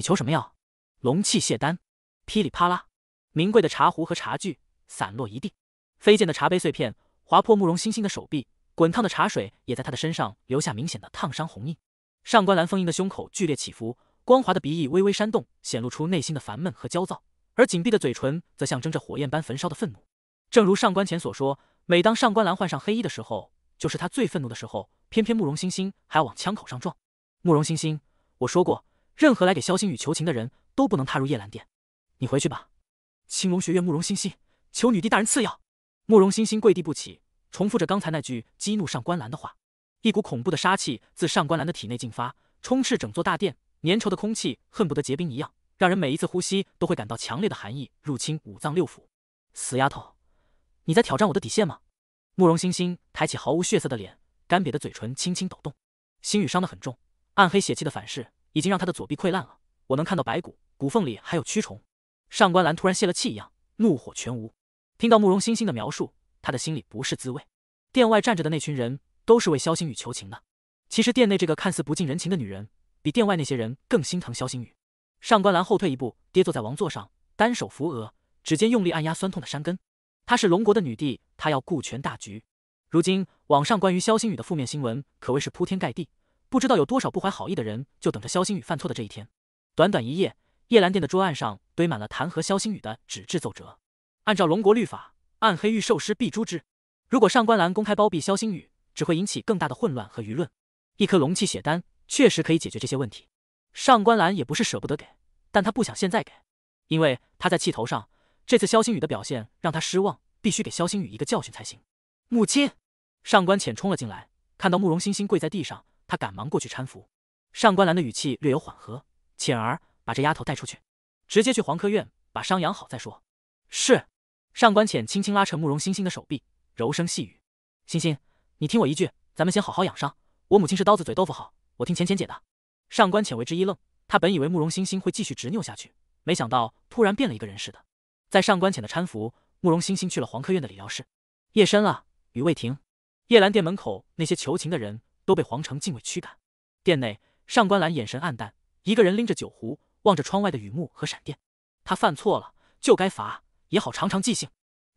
你求什么药？龙气泻丹。噼里啪啦，名贵的茶壶和茶具散落一地，飞溅的茶杯碎片划破慕容欣欣的手臂，滚烫的茶水也在他的身上留下明显的烫伤红印。上官兰丰盈的胸口剧烈起伏，光滑的鼻翼微微扇动，显露出内心的烦闷和焦躁，而紧闭的嘴唇则象征着火焰般焚烧的愤怒。正如上官前所说，每当上官兰换上黑衣的时候，就是他最愤怒的时候。偏偏慕容欣欣还要往枪口上撞。慕容欣欣，我说过。任何来给萧星宇求情的人都不能踏入夜兰殿。你回去吧。青龙学院慕容欣欣求女帝大人赐药。慕容欣欣跪地不起，重复着刚才那句激怒上官岚的话。一股恐怖的杀气自上官岚的体内进发，充斥整座大殿，粘稠的空气恨不得结冰一样，让人每一次呼吸都会感到强烈的寒意入侵五脏六腑。死丫头，你在挑战我的底线吗？慕容欣欣抬起毫无血色的脸，干瘪的嘴唇轻轻抖动。星宇伤得很重，暗黑血气的反噬。已经让他的左臂溃烂了，我能看到白骨，骨缝里还有蛆虫。上官岚突然泄了气一样，怒火全无。听到慕容欣欣的描述，他的心里不是滋味。殿外站着的那群人都是为萧星宇求情的。其实殿内这个看似不近人情的女人，比殿外那些人更心疼萧星宇。上官岚后退一步，跌坐在王座上，单手扶额，指尖用力按压酸痛的山根。她是龙国的女帝，她要顾全大局。如今网上关于萧星宇的负面新闻可谓是铺天盖地。不知道有多少不怀好意的人就等着萧星宇犯错的这一天。短短一夜，叶兰殿的桌案上堆满了弹劾萧星宇的纸质奏折。按照龙国律法，暗黑御兽师必诛之。如果上官兰公开包庇萧星宇，只会引起更大的混乱和舆论。一颗龙气血丹确实可以解决这些问题。上官兰也不是舍不得给，但她不想现在给，因为她在气头上。这次萧星宇的表现让她失望，必须给萧星宇一个教训才行。母亲，上官浅冲了进来，看到慕容欣欣跪在地上。他赶忙过去搀扶，上官岚的语气略有缓和。浅儿，把这丫头带出去，直接去皇科院把伤养好再说。是。上官浅轻轻拉扯慕容欣欣的手臂，柔声细语：“欣欣，你听我一句，咱们先好好养伤。我母亲是刀子嘴豆腐好，我听浅浅姐的。”上官浅为之一愣，他本以为慕容欣欣会继续执拗下去，没想到突然变了一个人似的。在上官浅的搀扶，慕容欣欣去了皇科院的理疗室。夜深了，雨未停。夜阑店门口那些求情的人。都被皇城禁卫驱赶。殿内，上官岚眼神黯淡，一个人拎着酒壶，望着窗外的雨幕和闪电。他犯错了，就该罚，也好长长记性。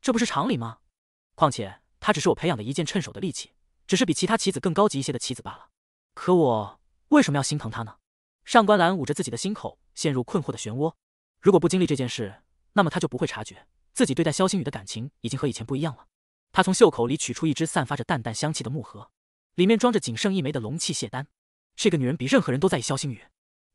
这不是常理吗？况且，他只是我培养的一件趁手的利器，只是比其他棋子更高级一些的棋子罢了。可我为什么要心疼他呢？上官岚捂着自己的心口，陷入困惑的漩涡。如果不经历这件事，那么他就不会察觉自己对待萧星宇的感情已经和以前不一样了。他从袖口里取出一只散发着淡淡香气的木盒。里面装着仅剩一枚的龙气血丹。这个女人比任何人都在意萧星宇。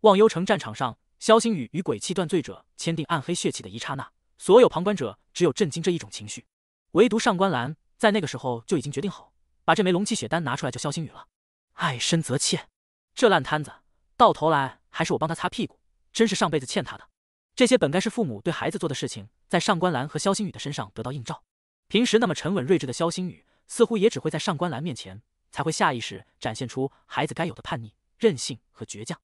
忘忧城战场上，萧星宇与鬼气断罪者签订暗黑血契的一刹那，所有旁观者只有震惊这一种情绪。唯独上官岚在那个时候就已经决定好，把这枚龙气血丹拿出来救萧星宇了。爱深则欠，这烂摊子到头来还是我帮他擦屁股，真是上辈子欠他的。这些本该是父母对孩子做的事情，在上官岚和萧星宇的身上得到映照。平时那么沉稳睿智的萧星宇，似乎也只会在上官岚面前。才会下意识展现出孩子该有的叛逆、任性和倔强。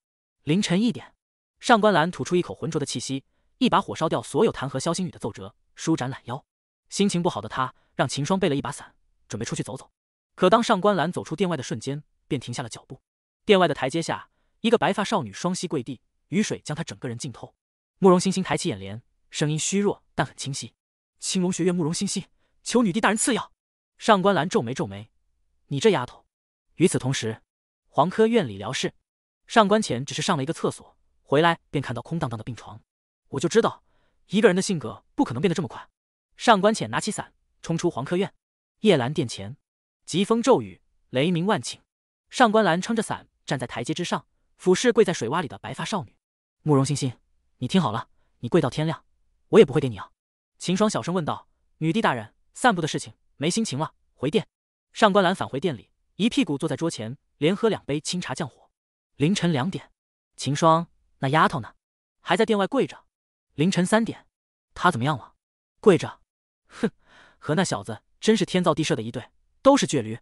凌晨一点，上官岚吐出一口浑浊的气息，一把火烧掉所有弹劾萧星宇的奏折，舒展懒腰。心情不好的他让秦霜备了一把伞，准备出去走走。可当上官岚走出殿外的瞬间，便停下了脚步。殿外的台阶下，一个白发少女双膝跪地，雨水将她整个人浸透。慕容欣欣抬起眼帘，声音虚弱但很清晰：“青龙学院慕容欣欣，求女帝大人赐药。”上官岚皱眉皱眉。你这丫头。与此同时，黄科院理疗室，上官浅只是上了一个厕所，回来便看到空荡荡的病床，我就知道，一个人的性格不可能变得这么快。上官浅拿起伞，冲出黄科院。夜阑殿前，疾风骤雨，雷鸣万顷。上官岚撑着伞，站在台阶之上，俯视跪在水洼里的白发少女慕容欣欣。你听好了，你跪到天亮，我也不会给你啊。秦霜小声问道：“女帝大人，散步的事情，没心情了，回殿。”上官岚返回店里，一屁股坐在桌前，连喝两杯清茶降火。凌晨两点，秦霜那丫头呢？还在店外跪着。凌晨三点，她怎么样了？跪着。哼，和那小子真是天造地设的一对，都是倔驴。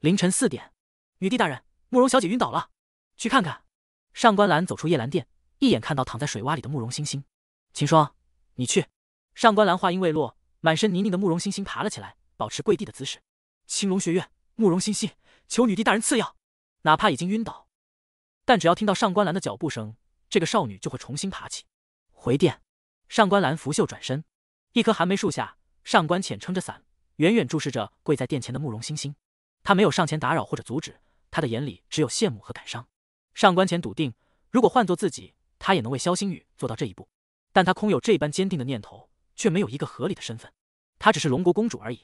凌晨四点，女帝大人，慕容小姐晕倒了，去看看。上官岚走出夜兰殿，一眼看到躺在水洼里的慕容欣欣。秦霜，你去。上官岚话音未落，满身泥泞的慕容欣欣爬了起来，保持跪地的姿势。青龙学院，慕容欣欣求女帝大人赐药，哪怕已经晕倒，但只要听到上官岚的脚步声，这个少女就会重新爬起。回殿，上官岚拂袖转身，一棵寒梅树下，上官浅撑着伞，远远注视着跪在殿前的慕容欣欣。她没有上前打扰或者阻止，她的眼里只有羡慕和感伤。上官浅笃定，如果换做自己，她也能为萧星宇做到这一步。但她空有这般坚定的念头，却没有一个合理的身份。她只是龙国公主而已。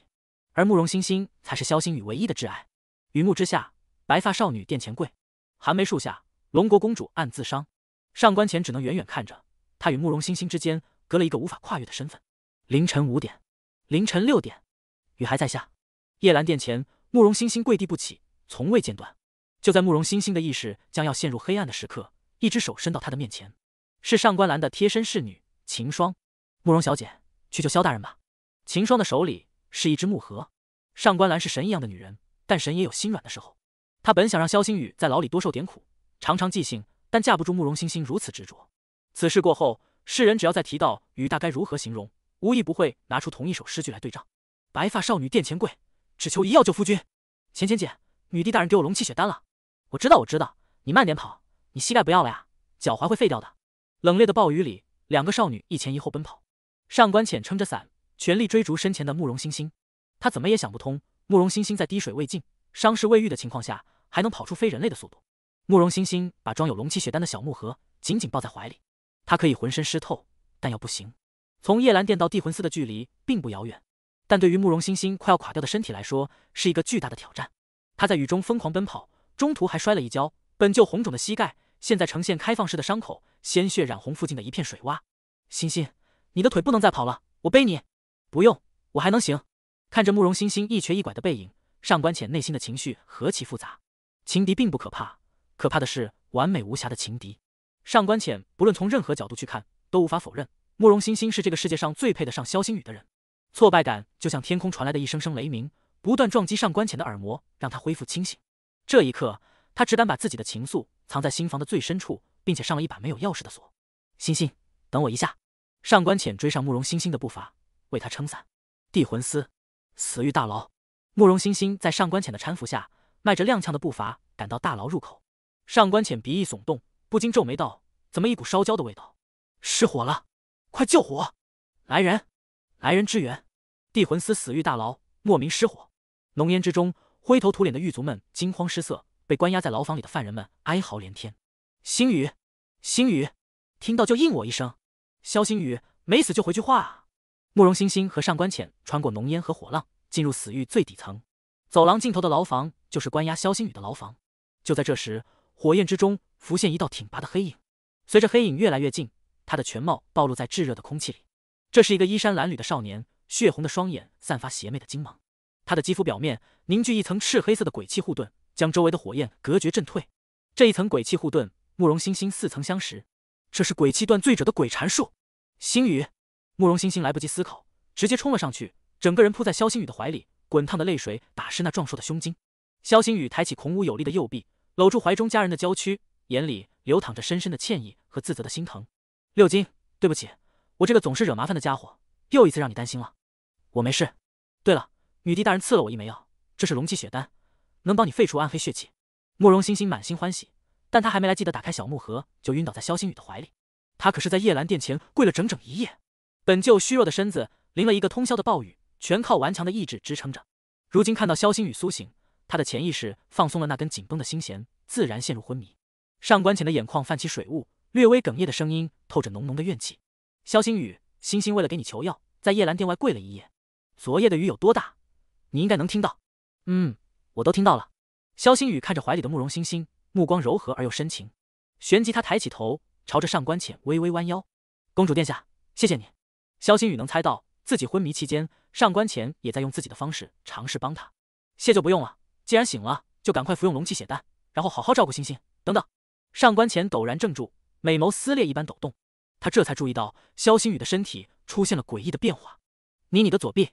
而慕容欣欣才是萧星宇唯一的挚爱。雨幕之下，白发少女殿前跪，寒梅树下，龙国公主暗自伤。上官浅只能远远看着，她与慕容欣欣之间隔了一个无法跨越的身份。凌晨五点，凌晨六点，雨还在下。夜阑殿前，慕容欣欣跪地不起，从未间断。就在慕容欣欣的意识将要陷入黑暗的时刻，一只手伸到她的面前，是上官兰的贴身侍女秦霜。慕容小姐，去救萧大人吧。秦霜的手里。是一只木盒。上官兰是神一样的女人，但神也有心软的时候。她本想让萧星宇在牢里多受点苦，尝尝记性，但架不住慕容欣欣如此执着。此事过后，世人只要再提到雨大，该如何形容，无一不会拿出同一首诗句来对仗：“白发少女殿前跪，只求一药救夫君。”浅浅姐，女帝大人给我龙气血丹了。我知道，我知道，你慢点跑，你膝盖不要了呀，脚踝会废掉的。冷冽的暴雨里，两个少女一前一后奔跑。上官浅撑着伞。全力追逐身前的慕容欣欣，他怎么也想不通，慕容欣欣在滴水未进、伤势未愈的情况下，还能跑出非人类的速度。慕容欣欣把装有龙气血丹的小木盒紧紧抱在怀里，他可以浑身湿透，但要不行。从夜兰殿到地魂寺的距离并不遥远，但对于慕容欣欣快要垮掉的身体来说，是一个巨大的挑战。他在雨中疯狂奔跑，中途还摔了一跤，本就红肿的膝盖现在呈现开放式的伤口，鲜血染红附近的一片水洼。欣欣，你的腿不能再跑了，我背你。不用，我还能行。看着慕容欣欣一瘸一拐的背影，上官浅内心的情绪何其复杂。情敌并不可怕，可怕的是完美无瑕的情敌。上官浅不论从任何角度去看，都无法否认慕容欣欣是这个世界上最配得上萧星宇的人。挫败感就像天空传来的一声声雷鸣，不断撞击上官浅的耳膜，让他恢复清醒。这一刻，他只敢把自己的情愫藏在心房的最深处，并且上了一把没有钥匙的锁。欣欣，等我一下。上官浅追上慕容欣欣的步伐。为他撑伞，地魂司死于大牢，慕容欣欣在上官浅的搀扶下，迈着踉跄的步伐赶到大牢入口。上官浅鼻翼耸动，不禁皱眉道：“怎么一股烧焦的味道？失火了！快救火！来人，来人支援！地魂司死于大牢莫名失火，浓烟之中，灰头土脸的狱卒们惊慌失色，被关押在牢房里的犯人们哀嚎连天。星宇，星宇，听到就应我一声。肖星宇没死就回去画啊！”慕容欣欣和上官浅穿过浓烟和火浪，进入死域最底层走廊尽头的牢房，就是关押萧星宇的牢房。就在这时，火焰之中浮现一道挺拔的黑影，随着黑影越来越近，他的全貌暴露在炙热的空气里。这是一个衣衫褴褛的少年，血红的双眼散发邪魅的金芒，他的肌肤表面凝聚一层赤黑色的鬼气护盾，将周围的火焰隔绝震退。这一层鬼气护盾，慕容欣欣似曾相识，这是鬼气断罪者的鬼缠术，星宇。慕容欣欣来不及思考，直接冲了上去，整个人扑在萧星宇的怀里，滚烫的泪水打湿那壮硕的胸襟。萧星宇抬起孔武有力的右臂，搂住怀中佳人的娇躯，眼里流淌着深深的歉意和自责的心疼。六金，对不起，我这个总是惹麻烦的家伙，又一次让你担心了。我没事。对了，女帝大人赐了我一枚药，这是龙气血丹，能帮你废除暗黑血气。慕容欣欣满心欢喜，但他还没来得及打开小木盒，就晕倒在萧星宇的怀里。他可是在夜阑殿前跪了整整一夜。本就虚弱的身子，淋了一个通宵的暴雨，全靠顽强的意志支撑着。如今看到萧星宇苏醒，他的潜意识放松了那根紧绷的心弦，自然陷入昏迷。上官浅的眼眶泛起水雾，略微哽咽的声音透着浓浓的怨气。萧星宇，星星为了给你求药，在夜阑殿外跪了一夜。昨夜的雨有多大？你应该能听到。嗯，我都听到了。萧星宇看着怀里的慕容星星，目光柔和而又深情。旋即，他抬起头，朝着上官浅微微弯腰：“公主殿下，谢谢你。”萧星宇能猜到，自己昏迷期间，上官浅也在用自己的方式尝试帮他。谢就不用了，既然醒了，就赶快服用龙气血丹，然后好好照顾星星。等等！上官浅陡然怔住，美眸撕裂一般抖动。他这才注意到，萧星宇的身体出现了诡异的变化。你你的左臂！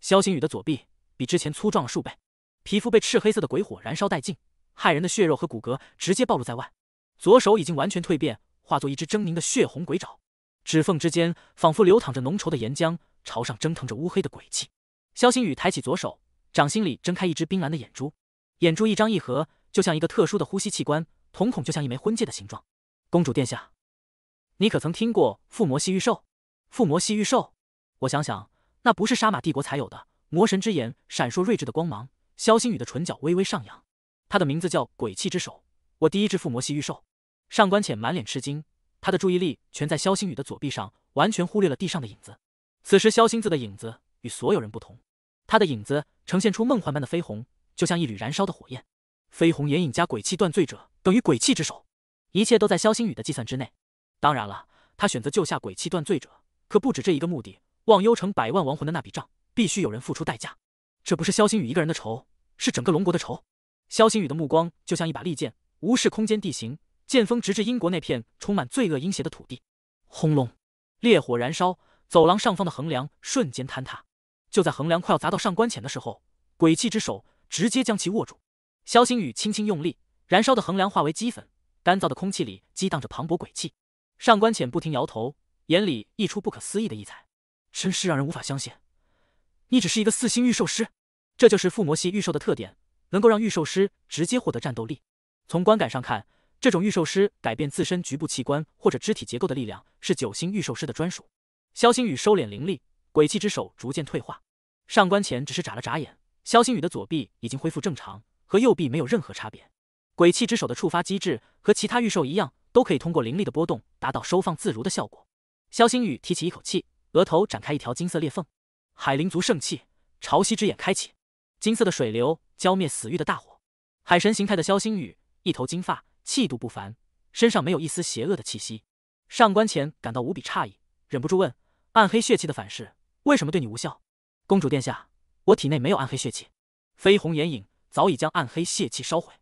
萧星宇的左臂比之前粗壮了数倍，皮肤被赤黑色的鬼火燃烧殆尽，骇人的血肉和骨骼直接暴露在外。左手已经完全蜕变化作一只狰狞的血红鬼爪。指缝之间仿佛流淌着浓稠的岩浆，朝上蒸腾着乌黑的鬼气。萧星宇抬起左手，掌心里睁开一只冰蓝的眼珠，眼珠一张一合，就像一个特殊的呼吸器官，瞳孔就像一枚婚戒的形状。公主殿下，你可曾听过附魔系御兽？附魔系御兽？我想想，那不是沙马帝国才有的。魔神之眼闪烁睿智的光芒，萧星宇的唇角微微上扬。他的名字叫鬼气之手，我第一只附魔系御兽。上官浅满脸吃惊。他的注意力全在萧星宇的左臂上，完全忽略了地上的影子。此时，萧星子的影子与所有人不同，他的影子呈现出梦幻般的绯红，就像一缕燃烧的火焰。绯红眼影加鬼气断罪者等于鬼气之手，一切都在萧星宇的计算之内。当然了，他选择救下鬼气断罪者，可不止这一个目的。忘忧城百万亡魂的那笔账，必须有人付出代价。这不是萧星宇一个人的仇，是整个龙国的仇。萧星宇的目光就像一把利剑，无视空间地形。剑锋直至英国那片充满罪恶阴邪的土地。轰隆，烈火燃烧，走廊上方的横梁瞬间坍塌。就在横梁快要砸到上官浅的时候，鬼气之手直接将其握住。肖星宇轻轻用力，燃烧的横梁化为齑粉。干燥的空气里激荡着磅礴鬼气。上官浅不停摇头，眼里溢出不可思议的异彩，真是让人无法相信，你只是一个四星御兽师。这就是附魔系御兽的特点，能够让御兽师直接获得战斗力。从观感上看。这种御兽师改变自身局部器官或者肢体结构的力量，是九星御兽师的专属。肖星宇收敛灵力，鬼气之手逐渐退化。上官浅只是眨了眨眼，肖星宇的左臂已经恢复正常，和右臂没有任何差别。鬼气之手的触发机制和其他御兽一样，都可以通过灵力的波动达到收放自如的效果。肖星宇提起一口气，额头展开一条金色裂缝，海灵族圣器潮汐之眼开启，金色的水流浇灭死域的大火。海神形态的肖星宇，一头金发。气度不凡，身上没有一丝邪恶的气息。上官前感到无比诧异，忍不住问：“暗黑血气的反噬为什么对你无效？”公主殿下，我体内没有暗黑血气。绯红眼影早已将暗黑血气烧毁。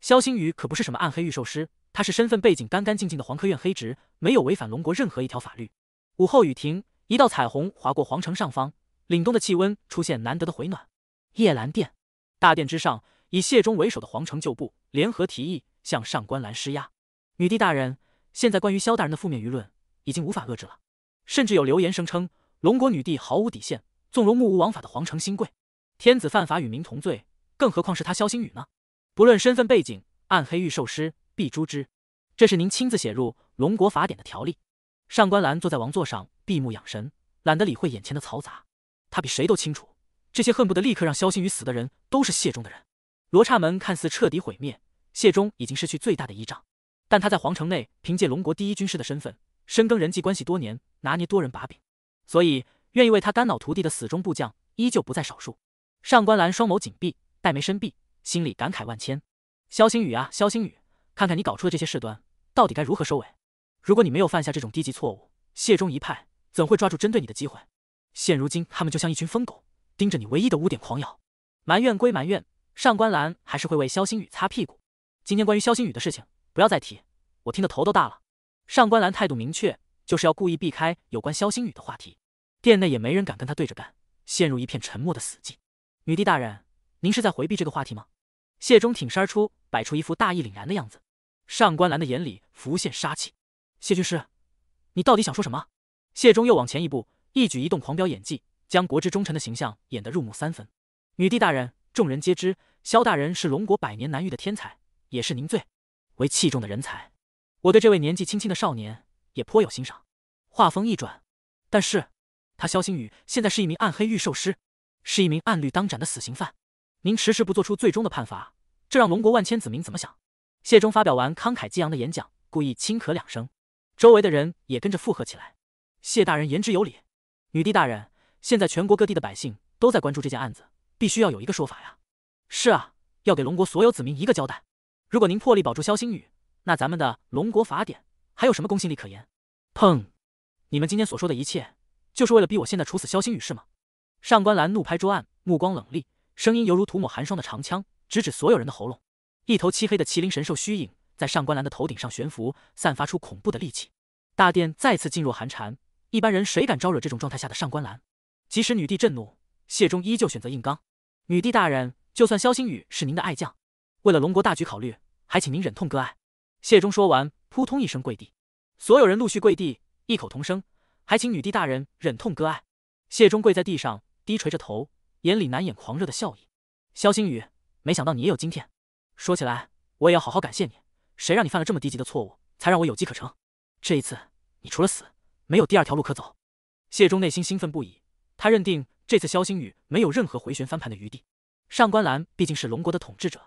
肖星宇可不是什么暗黑御兽师，他是身份背景干干净净的皇科院黑执，没有违反龙国任何一条法律。午后雨停，一道彩虹划过皇城上方，凛冬的气温出现难得的回暖。夜阑殿，大殿之上，以谢忠为首的皇城旧部联合提议。向上官兰施压，女帝大人，现在关于萧大人的负面舆论已经无法遏制了，甚至有流言声称龙国女帝毫无底线，纵容目无王法的皇城新贵。天子犯法与民同罪，更何况是他萧星宇呢？不论身份背景，暗黑御兽师必诛之，这是您亲自写入龙国法典的条例。上官岚坐在王座上，闭目养神，懒得理会眼前的嘈杂。他比谁都清楚，这些恨不得立刻让萧星宇死的人，都是谢忠的人。罗刹门看似彻底毁灭。谢忠已经失去最大的依仗，但他在皇城内凭借龙国第一军师的身份，深耕人际关系多年，拿捏多人把柄，所以愿意为他肝脑涂地的死忠部将依旧不在少数。上官岚双眸紧闭，黛眉深闭，心里感慨万千。萧星宇啊，萧星宇，看看你搞出的这些事端，到底该如何收尾？如果你没有犯下这种低级错误，谢忠一派怎会抓住针对你的机会？现如今他们就像一群疯狗，盯着你唯一的污点狂咬。埋怨归埋怨，上官岚还是会为萧星宇擦屁股。今天关于萧星宇的事情不要再提，我听得头都大了。上官岚态度明确，就是要故意避开有关萧星宇的话题。殿内也没人敢跟他对着干，陷入一片沉默的死寂。女帝大人，您是在回避这个话题吗？谢忠挺身而出，摆出一副大义凛然的样子。上官岚的眼里浮现杀气。谢军师，你到底想说什么？谢忠又往前一步，一举一动狂飙演技，将国之忠臣的形象演得入木三分。女帝大人，众人皆知，萧大人是龙国百年难遇的天才。也是您最为器重的人才，我对这位年纪轻轻的少年也颇有欣赏。话锋一转，但是他萧星宇现在是一名暗黑御兽师，是一名按律当斩的死刑犯。您迟迟不做出最终的判罚，这让龙国万千子民怎么想？谢忠发表完慷慨激昂的演讲，故意轻咳两声，周围的人也跟着附和起来。谢大人言之有理，女帝大人，现在全国各地的百姓都在关注这件案子，必须要有一个说法呀！是啊，要给龙国所有子民一个交代。如果您破例保住萧星宇，那咱们的龙国法典还有什么公信力可言？砰！你们今天所说的一切，就是为了逼我现在处死萧星宇是吗？上官岚怒拍桌案，目光冷厉，声音犹如涂抹寒霜的长枪，直指所有人的喉咙。一头漆黑的麒麟神兽虚影在上官岚的头顶上悬浮，散发出恐怖的戾气。大殿再次进若寒蝉，一般人谁敢招惹这种状态下的上官岚？即使女帝震怒，谢忠依旧选择硬刚。女帝大人，就算萧星宇是您的爱将。为了龙国大局考虑，还请您忍痛割爱。谢忠说完，扑通一声跪地，所有人陆续跪地，异口同声：“还请女帝大人忍痛割爱。”谢忠跪在地上，低垂着头，眼里难掩狂热的笑意。萧星宇，没想到你也有今天。说起来，我也要好好感谢你，谁让你犯了这么低级的错误，才让我有机可乘。这一次，你除了死，没有第二条路可走。谢忠内心兴奋不已，他认定这次萧星宇没有任何回旋翻盘的余地。上官兰毕竟是龙国的统治者。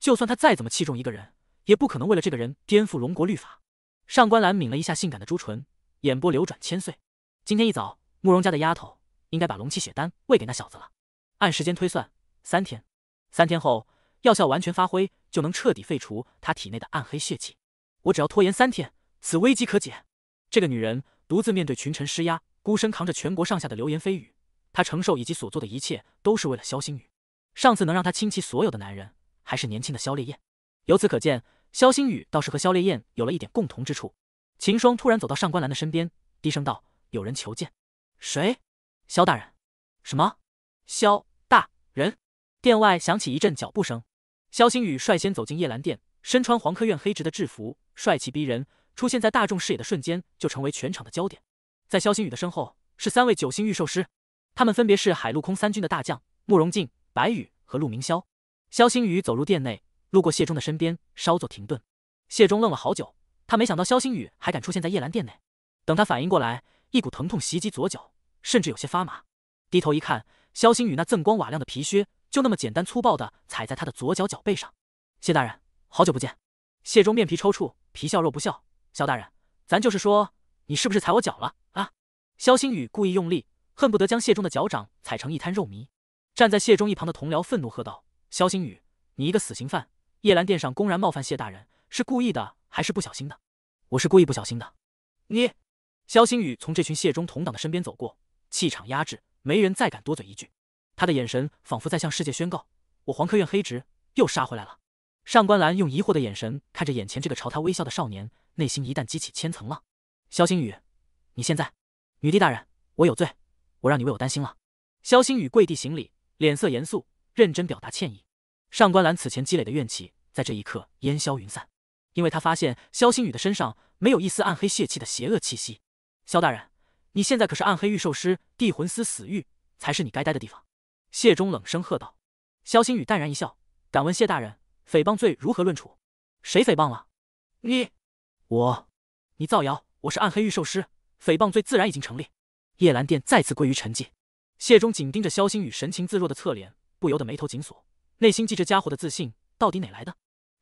就算他再怎么器重一个人，也不可能为了这个人颠覆龙国律法。上官岚抿了一下性感的朱唇，眼波流转千岁。今天一早，慕容家的丫头应该把龙气血丹喂给那小子了。按时间推算，三天，三天后药效完全发挥，就能彻底废除他体内的暗黑血气。我只要拖延三天，此危机可解。这个女人独自面对群臣施压，孤身扛着全国上下的流言蜚语，她承受以及所做的一切，都是为了萧星宇。上次能让她倾其所有的男人。还是年轻的萧烈焰，由此可见，萧星宇倒是和萧烈焰有了一点共同之处。秦霜突然走到上官岚的身边，低声道：“有人求见。”“谁？”“萧大人。”“什么？”“萧大人。”殿外响起一阵脚步声。萧星宇率先走进夜兰殿，身穿皇科院黑执的制服，帅气逼人。出现在大众视野的瞬间，就成为全场的焦点。在萧星宇的身后，是三位九星御兽师，他们分别是海陆空三军的大将慕容静、白羽和陆明霄。萧星宇走入殿内，路过谢忠的身边，稍作停顿。谢忠愣了好久，他没想到萧星宇还敢出现在叶兰殿内。等他反应过来，一股疼痛袭击左脚，甚至有些发麻。低头一看，萧星宇那锃光瓦亮的皮靴，就那么简单粗暴地踩在他的左脚脚背上。谢大人，好久不见。谢忠面皮抽搐，皮笑肉不笑。萧大人，咱就是说，你是不是踩我脚了啊？萧星宇故意用力，恨不得将谢忠的脚掌踩成一滩肉泥。站在谢忠一旁的同僚愤怒喝道。萧星宇，你一个死刑犯，夜兰殿上公然冒犯谢大人，是故意的还是不小心的？我是故意不小心的。你，萧星宇从这群谢中同党的身边走过，气场压制，没人再敢多嘴一句。他的眼神仿佛在向世界宣告：我黄科院黑执又杀回来了。上官兰用疑惑的眼神看着眼前这个朝他微笑的少年，内心一旦激起千层浪。萧星宇，你现在，女帝大人，我有罪，我让你为我担心了。萧星宇跪地行礼，脸色严肃。认真表达歉意。上官岚此前积累的怨气，在这一刻烟消云散，因为他发现萧星宇的身上没有一丝暗黑血气的邪恶气息。萧大人，你现在可是暗黑御兽师，地魂司死狱才是你该待的地方。”谢忠冷声喝道。萧星宇淡然一笑：“敢问谢大人，诽谤罪如何论处？谁诽谤了？你？我？你造谣我是暗黑御兽师，诽谤罪自然已经成立。”夜兰殿再次归于沉寂。谢忠紧盯着萧星宇神情自若的侧脸。不由得眉头紧锁，内心记这家伙的自信到底哪来的？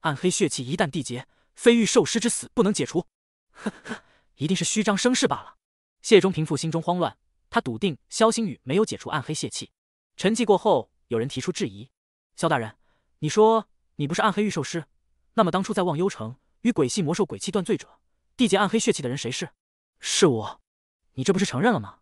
暗黑血气一旦缔结，非御兽师之死不能解除。呵呵，一定是虚张声势罢了。谢忠平复心中慌乱，他笃定萧星宇没有解除暗黑血气。沉寂过后，有人提出质疑：“萧大人，你说你不是暗黑御兽师，那么当初在忘忧城与鬼系魔兽鬼气断罪者缔结暗黑血气的人谁是？是我。你这不是承认了吗？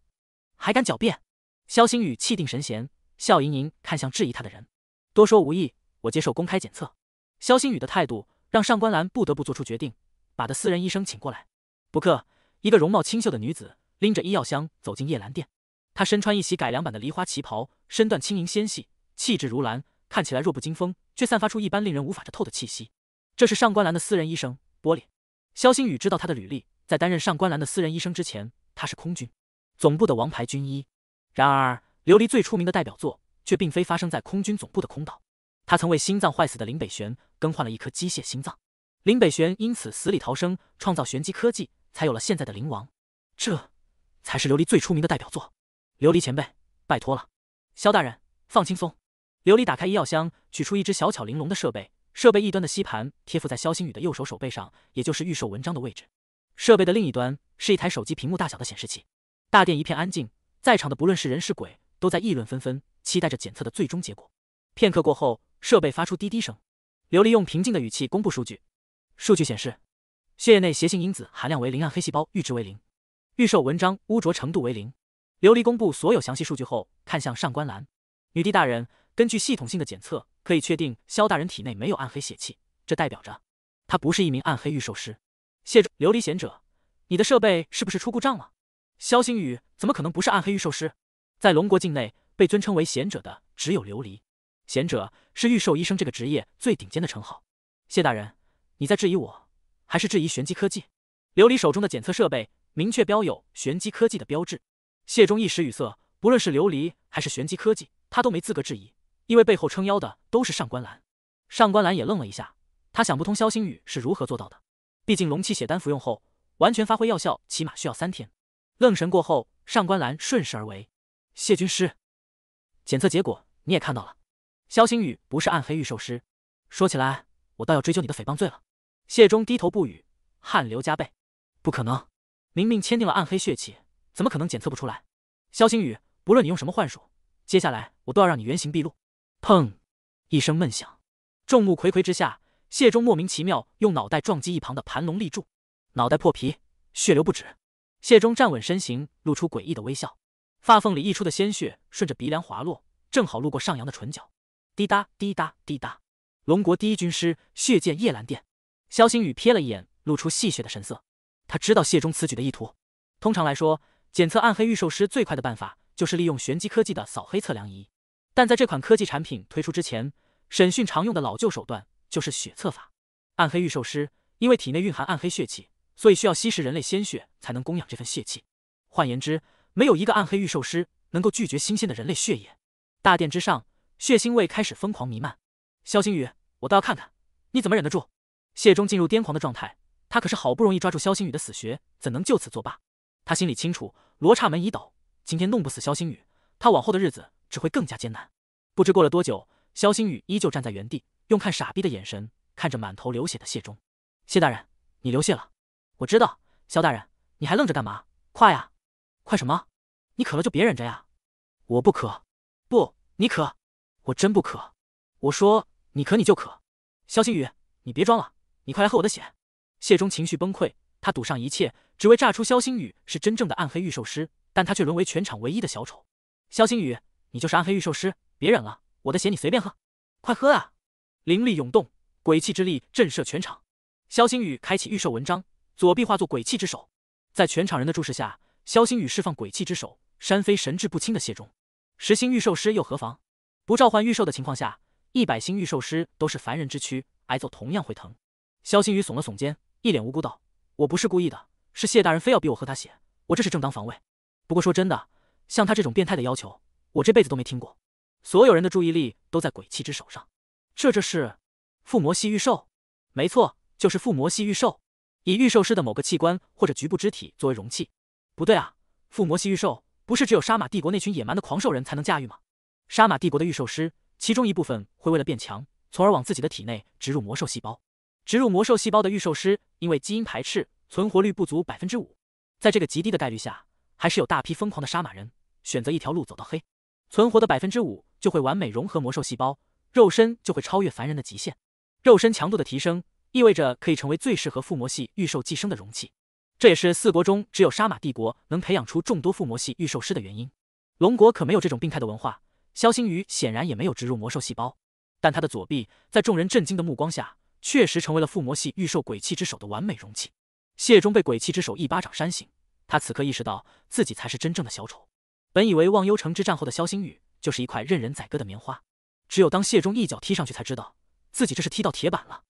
还敢狡辩？”萧星宇气定神闲。笑盈盈看向质疑他的人，多说无益，我接受公开检测。肖星宇的态度让上官岚不得不做出决定，把的私人医生请过来。不客，一个容貌清秀的女子拎着医药箱走进夜兰店。她身穿一袭改良版的梨花旗袍，身段轻盈纤细，气质如兰，看起来弱不禁风，却散发出一般令人无法着透的气息。这是上官岚的私人医生，玻璃。肖星宇知道她的履历，在担任上官岚的私人医生之前，她是空军总部的王牌军医。然而。琉璃最出名的代表作，却并非发生在空军总部的空岛。他曾为心脏坏死的林北玄更换了一颗机械心脏，林北玄因此死里逃生，创造玄机科技，才有了现在的灵王。这，才是琉璃最出名的代表作。琉璃前辈，拜托了。肖大人，放轻松。琉璃打开医药箱，取出一只小巧玲珑的设备，设备一端的吸盘贴附在肖星宇的右手手背上，也就是预售文章的位置。设备的另一端是一台手机屏幕大小的显示器。大殿一片安静，在场的不论是人是鬼。都在议论纷纷，期待着检测的最终结果。片刻过后，设备发出滴滴声，琉璃用平静的语气公布数据。数据显示，血液内邪性因子含量为零，暗黑细胞阈值为零，预兽文章污浊程度为零。琉璃公布所有详细数据后，看向上官兰女帝大人。根据系统性的检测，可以确定萧大人体内没有暗黑血气，这代表着他不是一名暗黑预兽师。谢琉璃贤者，你的设备是不是出故障了？萧星宇怎么可能不是暗黑预兽师？在龙国境内，被尊称为贤者的只有琉璃。贤者是御兽医生这个职业最顶尖的称号。谢大人，你在质疑我，还是质疑玄机科技？琉璃手中的检测设备明确标有玄机科技的标志。谢忠一时语塞，不论是琉璃还是玄机科技，他都没资格质疑，因为背后撑腰的都是上官岚。上官岚也愣了一下，他想不通萧星宇是如何做到的。毕竟龙气血丹服用后，完全发挥药效起码需要三天。愣神过后，上官岚顺势而为。谢军师，检测结果你也看到了，肖星宇不是暗黑御兽师。说起来，我倒要追究你的诽谤罪了。谢忠低头不语，汗流浃背。不可能，明明签订了暗黑血契，怎么可能检测不出来？肖星宇，不论你用什么幻术，接下来我都要让你原形毕露。砰！一声闷响，众目睽睽之下，谢忠莫名其妙用脑袋撞击一旁的盘龙立柱，脑袋破皮，血流不止。谢忠站稳身形，露出诡异的微笑。发缝里溢出的鲜血顺着鼻梁滑落，正好路过上扬的唇角，滴答滴答滴答。龙国第一军师，血剑夜兰殿，肖星宇瞥了一眼，露出戏谑的神色。他知道谢忠此举的意图。通常来说，检测暗黑预兽师最快的办法就是利用玄机科技的扫黑测量仪，但在这款科技产品推出之前，审讯常用的老旧手段就是血测法。暗黑预兽师因为体内蕴含暗黑血气，所以需要吸食人类鲜血才能供养这份血气。换言之，没有一个暗黑御兽师能够拒绝新鲜的人类血液。大殿之上，血腥味开始疯狂弥漫。萧星宇，我倒要看看你怎么忍得住！谢忠进入癫狂的状态，他可是好不容易抓住萧星宇的死穴，怎能就此作罢？他心里清楚，罗刹门已倒，今天弄不死萧星宇，他往后的日子只会更加艰难。不知过了多久，萧星宇依旧站在原地，用看傻逼的眼神看着满头流血的谢忠。谢大人，你流血了。我知道，萧大人，你还愣着干嘛？快呀！快什么？你渴了就别忍着呀！我不渴，不，你渴，我真不渴。我说你渴你就渴，肖星宇，你别装了，你快来喝我的血！谢钟情绪崩溃，他赌上一切，只为炸出肖星宇是真正的暗黑御兽师，但他却沦为全场唯一的小丑。肖星宇，你就是暗黑御兽师，别忍了，我的血你随便喝，快喝啊！灵力涌动，鬼气之力震慑全场。肖星宇开启御兽文章，左臂化作鬼气之手，在全场人的注视下。萧星宇释放鬼气之手，扇飞神志不清的谢忠，十星御兽师又何妨？不召唤御兽的情况下，一百星御兽师都是凡人之躯，挨揍同样会疼。萧星宇耸了耸肩，一脸无辜道：“我不是故意的，是谢大人非要逼我和他血，我这是正当防卫。不过说真的，像他这种变态的要求，我这辈子都没听过。”所有人的注意力都在鬼气之手上。这这是附魔系御兽？没错，就是附魔系御兽，以御兽师的某个器官或者局部肢体作为容器。不对啊，附魔系御兽不是只有杀马帝国那群野蛮的狂兽人才能驾驭吗？杀马帝国的御兽师，其中一部分会为了变强，从而往自己的体内植入魔兽细胞。植入魔兽细胞的御兽师，因为基因排斥，存活率不足百分之五。在这个极低的概率下，还是有大批疯狂的杀马人选择一条路走到黑。存活的百分之五就会完美融合魔兽细胞，肉身就会超越凡人的极限。肉身强度的提升，意味着可以成为最适合附魔系御兽寄生的容器。这也是四国中只有沙马帝国能培养出众多附魔系御兽师的原因，龙国可没有这种病态的文化。肖星宇显然也没有植入魔兽细胞，但他的左臂在众人震惊的目光下，确实成为了附魔系御兽鬼器之手的完美容器。谢忠被鬼器之手一巴掌扇醒，他此刻意识到自己才是真正的小丑。本以为忘忧城之战后的肖星宇就是一块任人宰割的棉花，只有当谢忠一脚踢上去，才知道自己这是踢到铁板了。